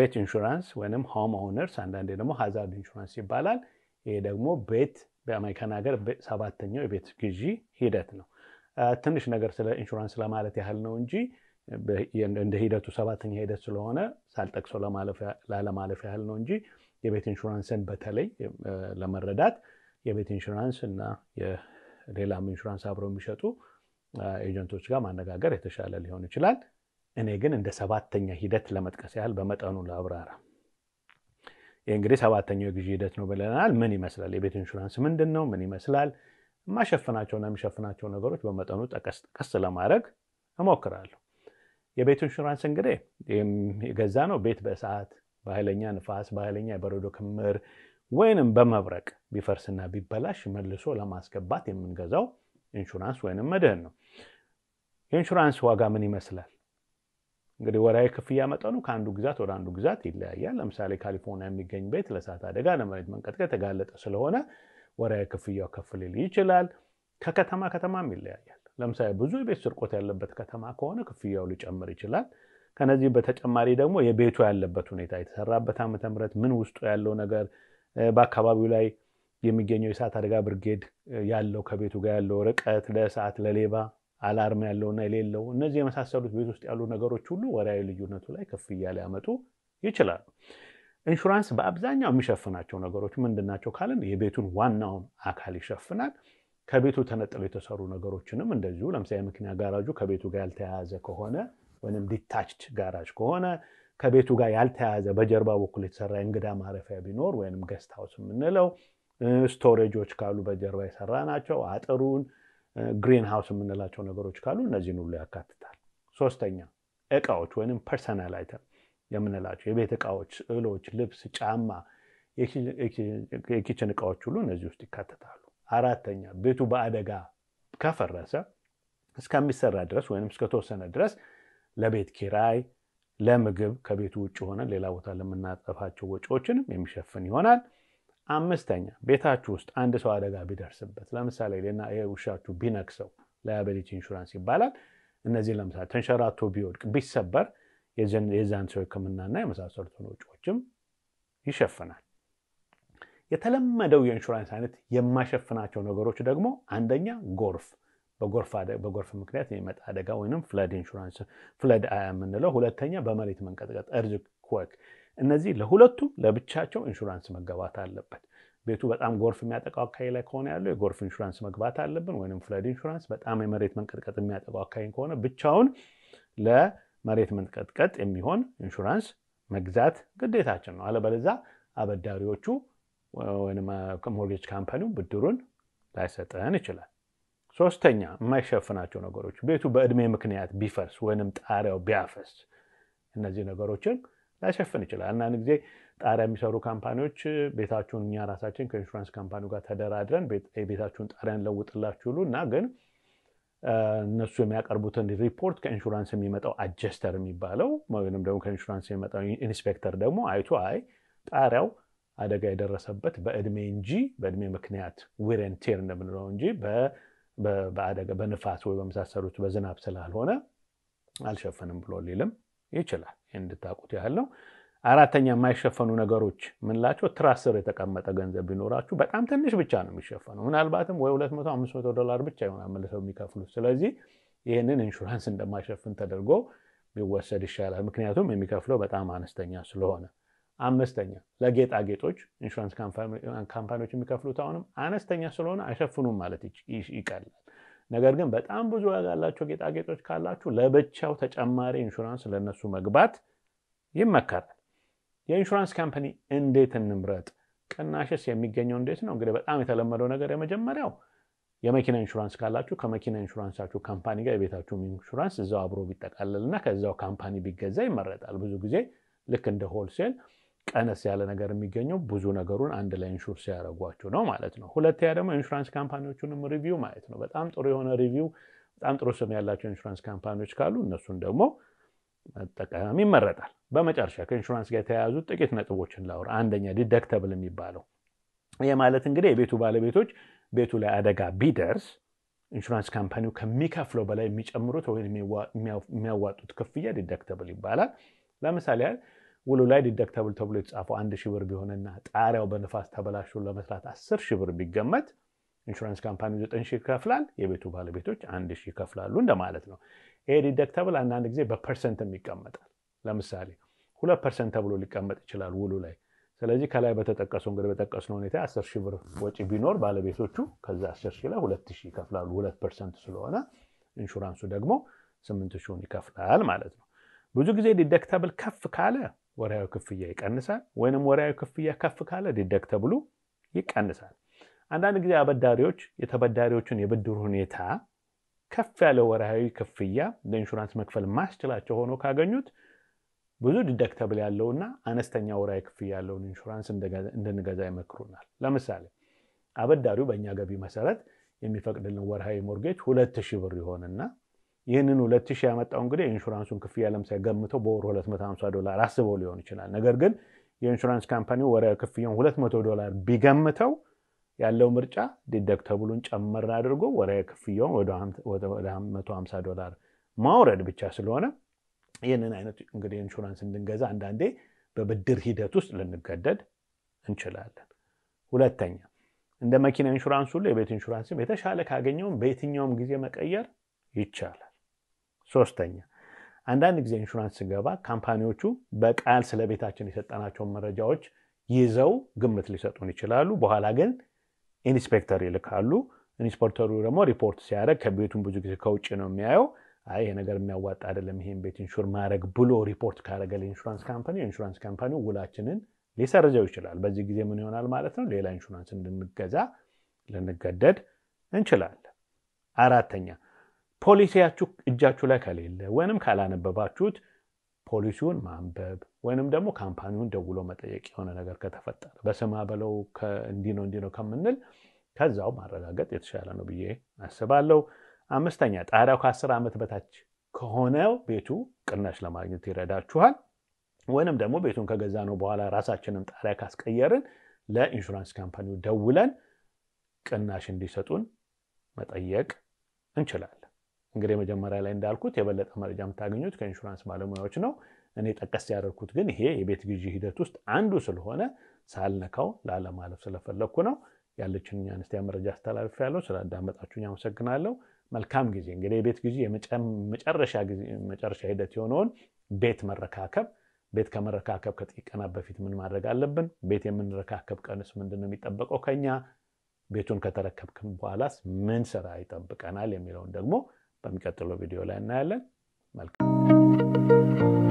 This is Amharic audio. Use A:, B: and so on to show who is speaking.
A: ቤት ኢንሹራንስ ወይም ሆም ኦነርስ አንዳንዴ ደግሞ ሀዛርድ ኢንሹራንስ ይባላል። ይሄ ደግሞ ቤት በአሜሪካን ሀገር ሰባተኛው የቤት ግዢ ሂደት ነው። ትንሽ ነገር ስለ ኢንሹራንስ ለማለት ያህል ነው እንጂ እንደ ሂደቱ ሰባተኛ ሂደት ስለሆነ ሳልጠቅሰው ላለማለፍ ያህል ነው እንጂ የቤት ኢንሹራንስን በተለይ ለመረዳት የቤት ኢንሹራንስ እና ሌላም ኢንሹራንስ አብረው የሚሸጡ ኤጀንቶች ጋር ማነጋገር የተሻለ ሊሆን ይችላል። እኔ ግን እንደ ሰባተኛ ሂደት ለመጥቀስ ያህል በመጠኑ ለአብራራ። ይህ እንግዲህ ሰባተኛው የግዢ ሂደት ነው ብለናል። ምን ይመስላል? የቤት ኢንሹራንስ ምንድን ነው? ምን ይመስላል? የማሸፍናቸውና የሚሸፍናቸው ነገሮች በመጠኑ ጠቀስ ለማድረግ እሞክራለሁ። የቤት ኢንሹራንስ እንግዲህ የገዛ ነው ቤት በእሳት በኃይለኛ ንፋስ፣ በኃይለኛ የበረዶ ክምር ወይንም በመብረቅ ቢፈርስና ቢበላሽ መልሶ ለማስገባት የምንገዛው ኢንሹራንስ ወይንም መድህን ነው። የኢንሹራንስ ዋጋ ምን ይመስላል? እንግዲህ ወራዊ ክፍያ መጠኑ ከአንዱ ግዛት ወደ አንዱ ግዛት ይለያያል። ለምሳሌ ካሊፎርኒያ የሚገኝ ቤት ለእሳት አደጋ፣ ለመሬት መንቀጥቀጥ የተጋለጠ ስለሆነ ወራዊ ክፍያው ከፍ ሊል ይችላል። ከከተማ ከተማም ይለያያል። ለምሳሌ ብዙ የቤት ስርቆት ያለበት ከተማ ከሆነ ክፍያው ሊጨምር ይችላል። ከነዚህ በተጨማሪ ደግሞ የቤቱ ያለበት ሁኔታ፣ የተሰራበት ዓመተ ምህረት፣ ምን ውስጡ ያለው ነገር፣ በአካባቢው ላይ የሚገኘው የእሳት አደጋ ብርጌድ ያለው ከቤቱ ጋር ያለው ርቀት ለእሳት ለሌባ አላርም ያለውና የሌለው እነዚህ የመሳሰሉት ቤት ውስጥ ያሉ ነገሮች ሁሉ ወሪያዊ ልዩነቱ ላይ ክፍያ ሊያመጡ ይችላሉ። ኢንሹራንስ በአብዛኛው የሚሸፍናቸው ነገሮች ምንድናቸው ካልን የቤቱን ዋናውን አካል ይሸፍናል። ከቤቱ ተነጥለው የተሰሩ ነገሮችንም እንደዚሁ ለምሳሌ መኪና ጋራጁ ከቤቱ ጋር ያልተያያዘ ከሆነ ወይም ዲታችድ ጋራጅ ከሆነ ከቤቱ ጋር ያልተያያዘ በጀርባ በኩል የተሰራ የእንግዳ ማረፊያ ቢኖር ወይም ገስት ሀውስ የምንለው ስቶሬጆች ካሉ በጀርባ የሰራ ናቸው አጥሩን ግሪን ሃውስ የምንላቸው ነገሮች ካሉ እነዚህን ሁሉ ያካትታል። ሶስተኛ እቃዎች ወይም ፐርሰናል አይተም የምንላቸው የቤት እቃዎች፣ ስዕሎች፣ ልብስ፣ ጫማ፣ የኪችን እቃዎች ሁሉ እነዚህ ውስጥ ይካተታሉ። አራተኛ ቤቱ በአደጋ ከፈረሰ እስከሚሰራ ድረስ ወይም እስከተወሰነ ድረስ ለቤት ኪራይ፣ ለምግብ ከቤቱ ውጭ ሆነ ሌላ ቦታ ለምናጠፋቸው ወጪዎችንም የሚሸፍን ይሆናል። አምስተኛ ቤታችሁ ውስጥ አንድ ሰው አደጋ ቢደርስበት ለምሳሌ ሌና ውሻችሁ ቢነክሰው ላያቢሊቲ ኢንሹራንስ ይባላል። እነዚህ ለምሳሌ ተንሸራቶ ቢወድቅ፣ ቢሰበር የዛን ሰው ህክምናና የመሳሰሉትን ወጪዎችም ይሸፍናል። የተለመደው የኢንሹራንስ አይነት የማይሸፍናቸው ነገሮች ደግሞ አንደኛ ጎርፍ፣ በጎርፍ ምክንያት የሚመጣ አደጋ ወይም ፍለድ ኢንሹራንስ ፍለድ የምንለው፣ ሁለተኛ በመሬት መንቀጥቀጥ እርዝ እነዚህ ለሁለቱም ለብቻቸው ኢንሹራንስ መገባት አለበት። ቤቱ በጣም ጎርፍ የሚያጠቃው አካባቢ ላይ ከሆነ ያለው የጎርፍ ኢንሹራንስ መግባት አለብን፣ ወይም ፍለድ ኢንሹራንስ። በጣም የመሬት መንቀጥቀጥ የሚያጠቃው አካባቢ ከሆነ ብቻውን ለመሬት መንቀጥቀጥ የሚሆን ኢንሹራንስ መግዛት ግዴታችን ነው። አለበለዛ አበዳሪዎቹ ወይም ሞርጌጅ ካምፓኒው ብድሩን ላይሰጠን ይችላል። ሶስተኛ የማይሸፍናቸው ነገሮች ቤቱ በእድሜ ምክንያት ቢፈርስ ወይንም ጣሪያው ቢያፈስ እነዚህ ነገሮችን ላይሸፍን ይችላል። አንዳንድ ጊዜ ጣሪያ የሚሰሩ ካምፓኒዎች ቤታችሁን እኛ ራሳችን ከኢንሹራንስ ካምፓኒ ጋር ተደራድረን የቤታችሁን ጣሪያን እንለውጥላችሁ ይሉ እና ግን እነሱ የሚያቀርቡትን ሪፖርት ከኢንሹራንስ የሚመጣው አጀስተር የሚባለው ወይም ደግሞ ከኢንሹራንስ የሚመጣው ኢንስፔክተር ደግሞ አይቶ አይ ጣሪያው አደጋ የደረሰበት በእድሜ እንጂ በእድሜ ምክንያት ዊር እንደምንለው እንጂ በአደጋ በንፋስ ወይ በመሳሰሉት በዝናብ ስላልሆነ አልሸፈንም ብሎ ሊልም ይችላል። እንድታውቁት ያህል ነው። አራተኛ የማይሸፈኑ ነገሮች ምንላቸው? ትራስር የተቀመጠ ገንዘብ ቢኖራችሁ በጣም ትንሽ ብቻ ነው የሚሸፈነው። ምናልባትም ወይ 200 500 ዶላር ብቻ ይሆናል መልሰው የሚከፍሉት። ስለዚህ ይህንን ኢንሹራንስ እንደማይሸፍን ተደርጎ ቢወሰድ ይሻላል፣ ምክንያቱም የሚከፍለው በጣም አነስተኛ ስለሆነ። አምስተኛ ለጌጣጌጦች ኢንሹራንስ ካምፓኒዎች የሚከፍሉት አሁንም አነስተኛ ስለሆነ አይሸፍኑም ማለት ይቀላል። ነገር ግን በጣም ብዙ ዋጋ ያላቸው ጌጣጌጦች ካላችሁ ለብቻው ተጨማሪ ኢንሹራንስ ለነሱ መግባት ይመከራል። የኢንሹራንስ ካምፓኒ እንዴት እንምረጥ? ቅናሽስ የሚገኘው እንዴት ነው? እንግዲህ በጣም የተለመደው ነገር የመጀመሪያው የመኪና ኢንሹራንስ ካላችሁ ከመኪና ኢንሹራንሳችሁ ካምፓኒ ጋር የቤታችሁም ኢንሹራንስ እዛው አብሮ ቢጠቃለልና ከዛው ካምፓኒ ቢገዛ ይመረጣል። ብዙ ጊዜ ልክ እንደ ሆልሴል ቀነስ ያለ ነገር የሚገኘው ብዙ ነገሩን አንድ ላይ ኢንሹር ሲያደርጓችሁ ነው ማለት ነው። ሁለተኛ ደግሞ ኢንሹራንስ ካምፓኒዎቹንም ሪቪው ማየት ነው። በጣም ጥሩ የሆነ ሪቪው፣ በጣም ጥሩ ስም ያላቸው ኢንሹራንስ ካምፓኒዎች ካሉ እነሱን ደግሞ መጠቀም ይመረጣል። በመጨረሻ ከኢንሹራንስ ጋር የተያያዙ ጥቂት ነጥቦችን ላውር አንደኛ ዲደክተብል የሚባለው ይህ ማለት እንግዲህ የቤቱ ባለቤቶች ቤቱ ላይ አደጋ ቢደርስ ኢንሹራንስ ካምፓኒው ከሚከፍለው በላይ የሚጨምሩት ወይም የሚያዋጡት ክፍያ ዲደክተብል ይባላል። ለምሳሌ ውሉ ላይ ዲደክተብል ተብሎ የተጻፈው አንድ ሺ ብር ቢሆንና ጣሪያው በንፋስ ተበላሽቶ ለመስራት አስር ሺ ብር ቢገመት ኢንሹራንስ ካምፓኒ ዘጠኝ ሺህ ይከፍላል፣ የቤቱ ባለቤቶች አንድ ሺህ ይከፍላሉ እንደማለት ነው። ይሄ ዲደክተብል አንዳንድ ጊዜ በፐርሰንትም ይቀመጣል። ለምሳሌ ሁለት ፐርሰንት ተብሎ ሊቀመጥ ይችላል ውሉ ላይ። ስለዚህ ከላይ በተጠቀሱ እንግዲ በጠቀስነው ሁኔታ አስር ሺህ ብር ወጪ ቢኖር ባለቤቶቹ ከዛ አስር ሺህ ላይ ሁለት ሺህ ይከፍላሉ። ሁለት ፐርሰንት ስለሆነ ኢንሹራንሱ ደግሞ ስምንት ሺውን ይከፍላል ማለት ነው። ብዙ ጊዜ ዲደክተብል ከፍ ካለ ወርሃዊ ክፍያ ይቀንሳል፣ ወይንም ወርሃዊ ክፍያ ከፍ ካለ ዲደክ ተብሎ ይቀንሳል። አንዳንድ ጊዜ አበዳሪዎች የተበዳሪዎችን የብድር ሁኔታ ከፍ ያለ ወርሃዊ ክፍያ ለኢንሹራንስ መክፈል ማስችላቸው ሆኖ ካገኙት ብዙ ዲደክተብል ያለውና አነስተኛ ወርሃዊ ክፍያ ያለውን ኢንሹራንስ እንድንገዛ ይመክሩናል። ለምሳሌ አበዳሪው በእኛ ገቢ መሰረት የሚፈቅድልን ወርሃዊ ሞርጌጅ ሁለት ሺህ ብር ይሆንና ይህንን ሁለት ሺህ ያመጣው እንግዲህ የኢንሹራንሱን ክፍያ ለምሳሌ ገምተው በወር 250 ዶላር አስበው ሊሆን ይችላል። ነገር ግን የኢንሹራንስ ካምፓኒ ወረ ክፍያውን 200 ዶላር ቢገምተው ያለው ምርጫ ዲደክተብሉን ጨመር አድርጎ ወረ ክፍያውን ወደ 150 ዶላር ማውረድ ብቻ ስለሆነ ይህንን አይነት እንግዲህ ኢንሹራንስ እንድንገዛ አንዳንዴ በብድር ሂደት ውስጥ ልንገደድ እንችላለን። ሁለተኛ እንደ መኪና ኢንሹራንስ ሁሉ የቤት ኢንሹራንስም የተሻለ ካገኘውም በየትኛውም ጊዜ መቀየር ይቻላል። ሶስተኛ አንዳንድ ጊዜ ኢንሹራንስ ስገባ ካምፓኒዎቹ በቃል ስለ ቤታችን የሰጠናቸውን መረጃዎች ይዘው ግምት ሊሰጡን ይችላሉ። በኋላ ግን ኢንስፔክተር ይልካሉ። ኢንስፔክተሩ ደግሞ ሪፖርት ሲያደርግ ከቤቱን ብዙ ጊዜ ከውጭ ነው የሚያየው። አይ ይሄ ነገር የሚያዋጣ አይደለም ይሄን ቤት ኢንሹር ማድረግ ብሎ ሪፖርት ካደረገ ለኢንሹራንስ ካምፓኒ ኢንሹራንስ ካምፓኒ ውላችንን ሊሰርዘው ይችላል። በዚህ ጊዜ ምን ይሆናል ማለት ነው? ሌላ ኢንሹራንስ እንድንገዛ ልንገደድ እንችላለን። አራተኛ ፖሊሲያችሁ እጃችሁ ላይ ከሌለ ወይንም ካላነበባችሁት ፖሊሲውን ማንበብ ወይንም ደግሞ ካምፓኒውን ደውሎ መጠየቅ የሆነ ነገር ከተፈጠረ በስማ በለው እንዲ ነው እንዲህ ነው ከምንል ከዛው ማረጋገጥ የተሻለ ነው ብዬ አስባለሁ። አምስተኛ ጣሪያው ከአስር ዓመት በታች ከሆነው ቤቱ ቅናሽ ለማግኘት ይረዳችኋል። ወይንም ደግሞ ቤቱን ከገዛ ነው በኋላ ራሳችንም ጣሪያ ካስቀየርን ለኢንሹራንስ ካምፓኒው ደውለን ቅናሽ እንዲሰጡን መጠየቅ እንችላል እንግዲህ መጀመሪያ ላይ እንዳልኩት የበለጠ መረጃ የምታገኙት ከኢንሹራንስ ባለሙያዎች ነው። እኔ ጠቀስ ያደርኩት ግን ይሄ የቤት ግዢ ሂደት ውስጥ አንዱ ስለሆነ ሳልነካው ላለማለፍ ስለፈለግኩ ነው። ያለችን አነስተኛ መረጃ አስተላልፍ ያለው ስላዳመጣችሁኝ አመሰግናለሁ። መልካም ጊዜ። እንግዲህ የቤት ግዢ መጨረሻ ሂደት የሆነውን ቤት መረካከብ ቤት ከመረካከብ ከጥቂት ቀናት በፊት ምን ማድረግ አለብን? ቤት የምንረካከብ ቀንስ ምንድን ነው የሚጠበቀው ከኛ? ቤቱን ከተረከብክም በኋላስ ምን ስራ ይጠብቀናል? የሚለውን ደግሞ በሚቀጥለው ቪዲዮ ላይ እናያለን። መልካም